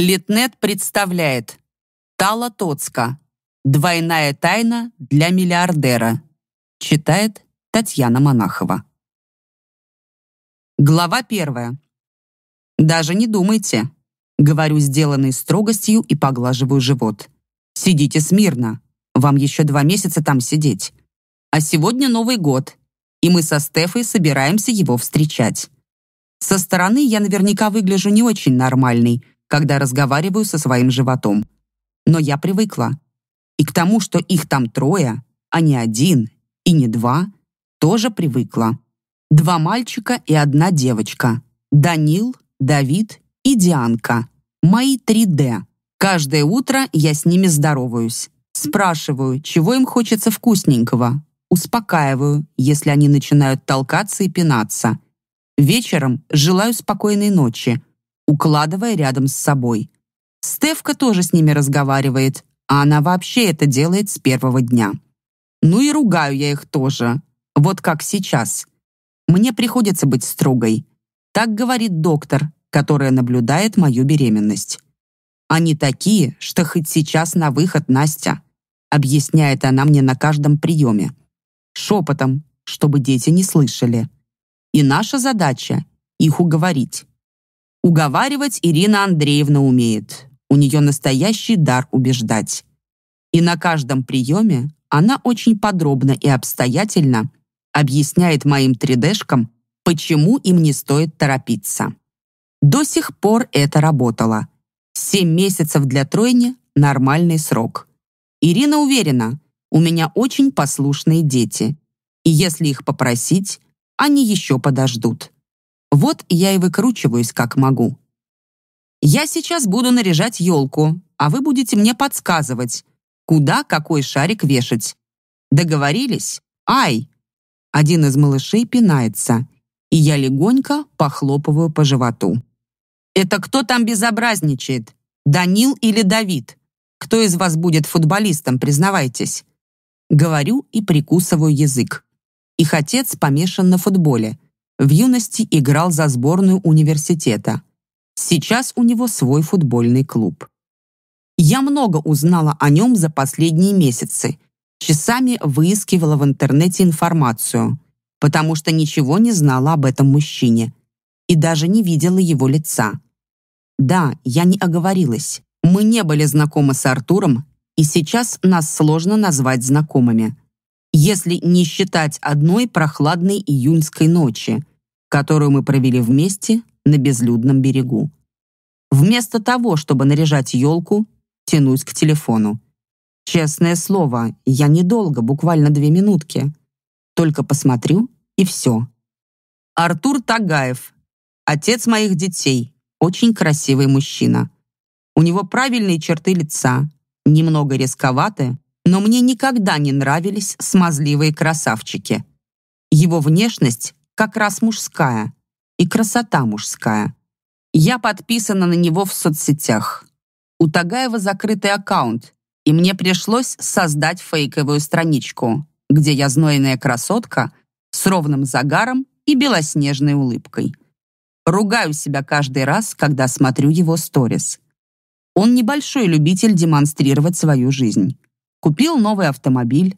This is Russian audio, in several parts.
Литнет представляет Тала Тоцка. Двойная тайна для миллиардера. Читает Татьяна Монахова. Глава первая. Даже не думайте. Говорю сделанной строгостью и поглаживаю живот. Сидите смирно. Вам еще два месяца там сидеть. А сегодня Новый год, и мы со Стефой собираемся его встречать. Со стороны я наверняка выгляжу не очень нормальной, когда разговариваю со своим животом. Но я привыкла. И к тому, что их там трое, а не один и не два, тоже привыкла. Два мальчика и одна девочка. Данил, Давид и Дианка. Мои 3D. Каждое утро я с ними здороваюсь. Спрашиваю, чего им хочется вкусненького. Успокаиваю, если они начинают толкаться и пинаться. Вечером желаю спокойной ночи, укладывая рядом с собой. Стевка тоже с ними разговаривает, а она вообще это делает с первого дня. Ну и ругаю я их тоже, вот как сейчас. Мне приходится быть строгой. Так говорит доктор, которая наблюдает мою беременность. Они такие, что хоть сейчас на выход, Настя. Объясняет она мне на каждом приеме. Шепотом, чтобы дети не слышали. И наша задача — их уговорить. Уговаривать Ирина Андреевна умеет. У нее настоящий дар убеждать. И на каждом приеме она очень подробно и обстоятельно объясняет моим 3D-шкам, почему им не стоит торопиться. До сих пор это работало. Семь месяцев для тройни – нормальный срок. Ирина уверена, у меня очень послушные дети, и если их попросить, они еще подождут. Вот я и выкручиваюсь, как могу. Я сейчас буду наряжать елку, а вы будете мне подсказывать, куда какой шарик вешать. Договорились? Ай! Один из малышей пинается, и я легонько похлопываю по животу. Это кто там безобразничает? Данил или Давид? Кто из вас будет футболистом, признавайтесь? Говорю и прикусываю язык. Их отец помешан на футболе — в юности играл за сборную университета. Сейчас у него свой футбольный клуб. Я много узнала о нем за последние месяцы. Часами выискивала в интернете информацию, потому что ничего не знала об этом мужчине и даже не видела его лица. Да, я не оговорилась. Мы не были знакомы с Артуром, и сейчас нас сложно назвать знакомыми. Если не считать одной прохладной июньской ночи, которую мы провели вместе на безлюдном берегу. Вместо того, чтобы наряжать елку, тянусь к телефону. Честное слово, я недолго, буквально две минутки. Только посмотрю, и все. Артур Тагаев, отец моих детей, очень красивый мужчина. У него правильные черты лица, немного резковаты, но мне никогда не нравились смазливые красавчики. Его внешность как раз мужская. И красота мужская. Я подписана на него в соцсетях. У Тагаева закрытый аккаунт, и мне пришлось создать фейковую страничку, где я знойная красотка с ровным загаром и белоснежной улыбкой. Ругаю себя каждый раз, когда смотрю его сторис. Он небольшой любитель демонстрировать свою жизнь. Купил новый автомобиль,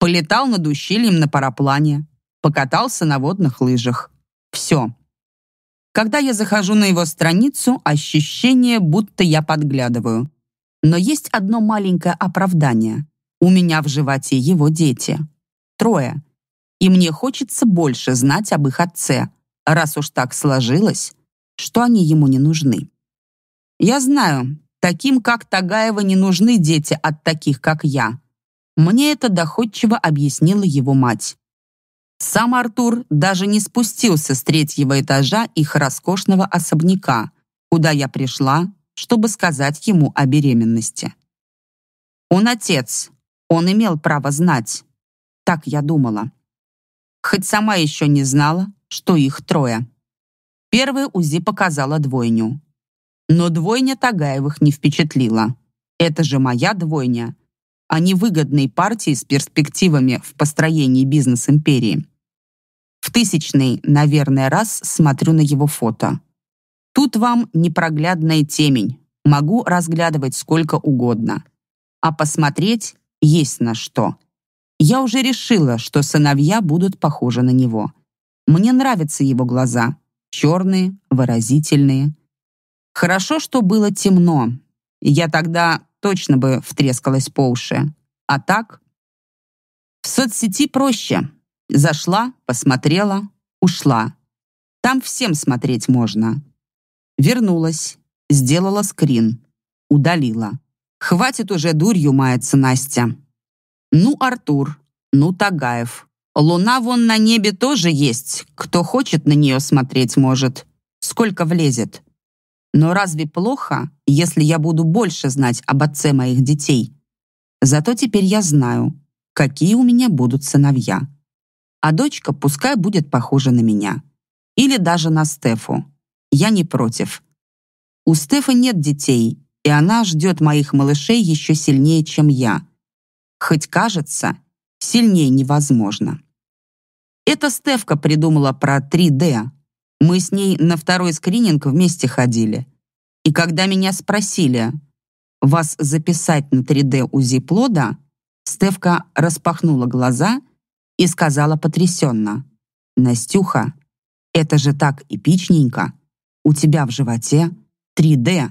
полетал над ущельем на параплане, покатался на водных лыжах. Все. Когда я захожу на его страницу, ощущение, будто я подглядываю. Но есть одно маленькое оправдание. У меня в животе его дети. Трое. И мне хочется больше знать об их отце, раз уж так сложилось, что они ему не нужны. Я знаю, таким, как Тагаева, не нужны дети от таких, как я. Мне это доходчиво объяснила его мать. Сам Артур даже не спустился с третьего этажа их роскошного особняка, куда я пришла, чтобы сказать ему о беременности. Он отец, он имел право знать. Так я думала. Хоть сама еще не знала, что их трое. Первое УЗИ показала двойню. Но двойня Тагаевых не впечатлила. Это же моя двойня — а не выгодной партии с перспективами в построении бизнес-империи. В тысячный, наверное, раз смотрю на его фото. Тут вам непроглядная темень, могу разглядывать сколько угодно. А посмотреть есть на что. Я уже решила, что сыновья будут похожи на него. Мне нравятся его глаза. Черные, выразительные. Хорошо, что было темно. Я тогда точно бы втрескалась по уши. А так? В соцсети проще. Зашла, посмотрела, ушла. Там всем смотреть можно. Вернулась, сделала скрин, удалила. Хватит уже дурью мается Настя. Ну, Артур, ну, Тагаев. Луна вон на небе тоже есть. Кто хочет, на нее смотреть может. Сколько влезет. Но разве плохо, если я буду больше знать об отце моих детей? Зато теперь я знаю, какие у меня будут сыновья. А дочка пускай будет похожа на меня. Или даже на Стефу. Я не против. У Стефы нет детей, и она ждет моих малышей еще сильнее, чем я. Хоть кажется, сильнее невозможно. Это Стефка придумала про 3D, мы с ней на второй скрининг вместе ходили. И когда меня спросили, вас записать на 3D УЗИ плода, Стевка распахнула глаза и сказала потрясенно. «Настюха, это же так эпичненько! У тебя в животе 3D!»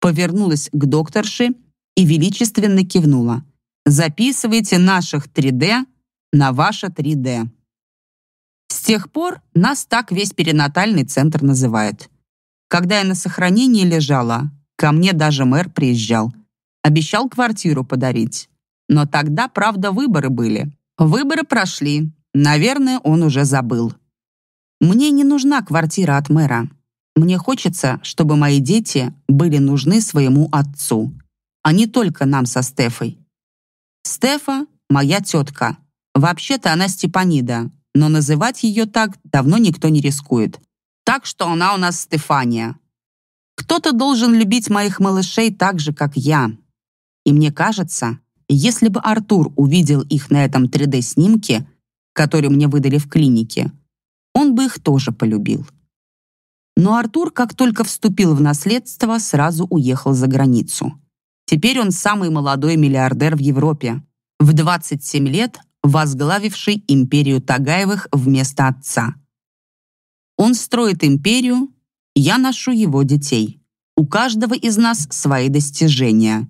Повернулась к докторше и величественно кивнула. «Записывайте наших 3D на ваше 3D!» С тех пор нас так весь перинатальный центр называют. Когда я на сохранении лежала, ко мне даже мэр приезжал. Обещал квартиру подарить. Но тогда, правда, выборы были. Выборы прошли. Наверное, он уже забыл. Мне не нужна квартира от мэра. Мне хочется, чтобы мои дети были нужны своему отцу, а не только нам со Стефой. Стефа — моя тетка. Вообще-то она Степанида, но называть ее так давно никто не рискует. Так что она у нас Стефания. Кто-то должен любить моих малышей так же, как я. И мне кажется, если бы Артур увидел их на этом 3D-снимке, который мне выдали в клинике, он бы их тоже полюбил. Но Артур, как только вступил в наследство, сразу уехал за границу. Теперь он самый молодой миллиардер в Европе. В 27 лет возглавивший империю Тагаевых вместо отца. Он строит империю, я ношу его детей. У каждого из нас свои достижения.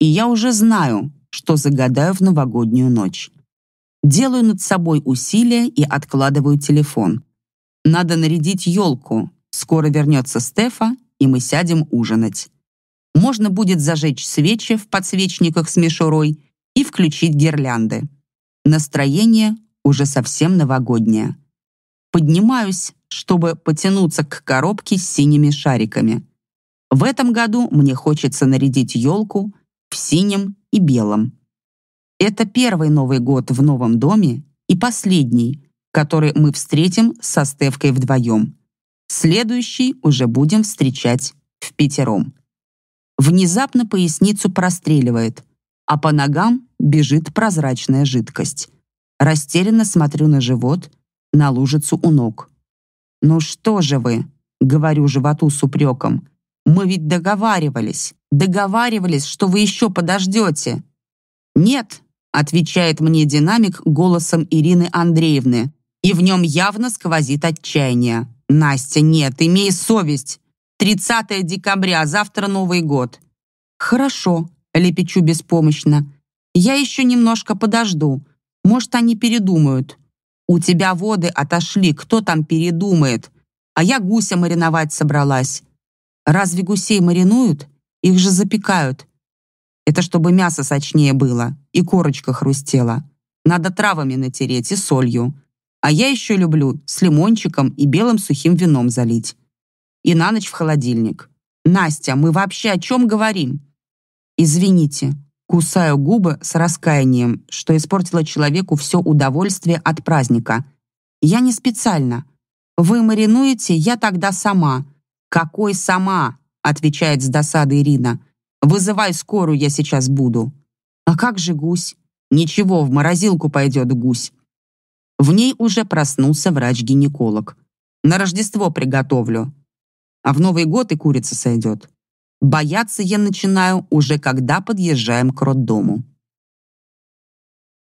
И я уже знаю, что загадаю в новогоднюю ночь. Делаю над собой усилия и откладываю телефон. Надо нарядить елку. Скоро вернется Стефа, и мы сядем ужинать. Можно будет зажечь свечи в подсвечниках с мишурой и включить гирлянды. Настроение уже совсем новогоднее. Поднимаюсь, чтобы потянуться к коробке с синими шариками. В этом году мне хочется нарядить елку в синем и белом. Это первый Новый год в новом доме и последний, который мы встретим со Стевкой вдвоем. Следующий уже будем встречать в пятером. Внезапно поясницу простреливает а по ногам бежит прозрачная жидкость. Растерянно смотрю на живот, на лужицу у ног. «Ну что же вы?» — говорю животу с упреком. «Мы ведь договаривались, договаривались, что вы еще подождете». «Нет», — отвечает мне динамик голосом Ирины Андреевны, и в нем явно сквозит отчаяние. «Настя, нет, имей совесть. 30 декабря, завтра Новый год». «Хорошо», лепечу беспомощно. «Я еще немножко подожду. Может, они передумают». «У тебя воды отошли, кто там передумает? А я гуся мариновать собралась». «Разве гусей маринуют? Их же запекают». «Это чтобы мясо сочнее было и корочка хрустела. Надо травами натереть и солью. А я еще люблю с лимончиком и белым сухим вином залить. И на ночь в холодильник. Настя, мы вообще о чем говорим?» Извините, кусаю губы с раскаянием, что испортила человеку все удовольствие от праздника. Я не специально. Вы маринуете, я тогда сама. Какой сама? отвечает с досадой Ирина. Вызывай скорую, я сейчас буду. А как же гусь? Ничего, в морозилку пойдет гусь. В ней уже проснулся врач-гинеколог. На Рождество приготовлю. А в Новый год и курица сойдет. Бояться я начинаю уже когда подъезжаем к роддому.